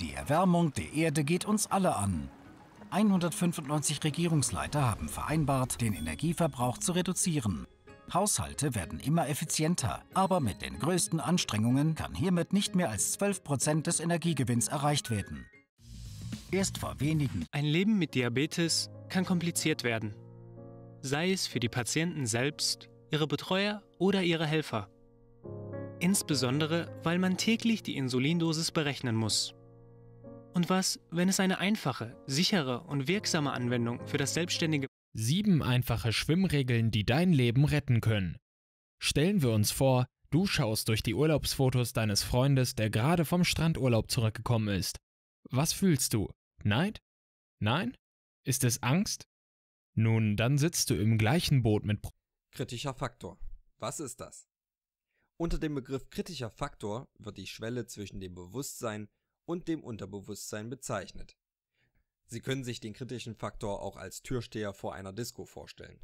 Die Erwärmung der Erde geht uns alle an. 195 Regierungsleiter haben vereinbart, den Energieverbrauch zu reduzieren. Haushalte werden immer effizienter, aber mit den größten Anstrengungen kann hiermit nicht mehr als 12 Prozent des Energiegewinns erreicht werden. Erst vor wenigen Ein Leben mit Diabetes kann kompliziert werden. Sei es für die Patienten selbst, ihre Betreuer oder ihre Helfer. Insbesondere, weil man täglich die Insulindosis berechnen muss. Und was, wenn es eine einfache, sichere und wirksame Anwendung für das selbstständige Sieben einfache Schwimmregeln, die dein Leben retten können. Stellen wir uns vor, du schaust durch die Urlaubsfotos deines Freundes, der gerade vom Strandurlaub zurückgekommen ist. Was fühlst du? Neid? Nein? Ist es Angst? Nun, dann sitzt du im gleichen Boot mit Pro kritischer Faktor. Was ist das? Unter dem Begriff kritischer Faktor wird die Schwelle zwischen dem Bewusstsein und dem Unterbewusstsein bezeichnet. Sie können sich den kritischen Faktor auch als Türsteher vor einer Disco vorstellen.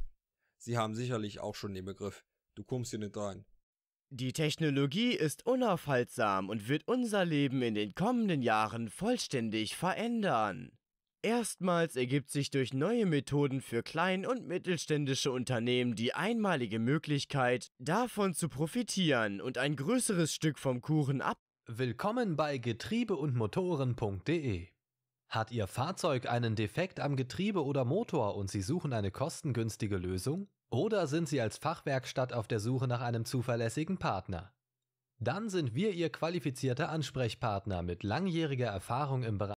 Sie haben sicherlich auch schon den Begriff Du kommst hier nicht rein. Die Technologie ist unaufhaltsam und wird unser Leben in den kommenden Jahren vollständig verändern. Erstmals ergibt sich durch neue Methoden für klein- und mittelständische Unternehmen die einmalige Möglichkeit, davon zu profitieren und ein größeres Stück vom Kuchen abzubekommen Willkommen bei Getriebe und Motoren.de. Hat Ihr Fahrzeug einen Defekt am Getriebe oder Motor und Sie suchen eine kostengünstige Lösung? Oder sind Sie als Fachwerkstatt auf der Suche nach einem zuverlässigen Partner? Dann sind wir Ihr qualifizierter Ansprechpartner mit langjähriger Erfahrung im Bereich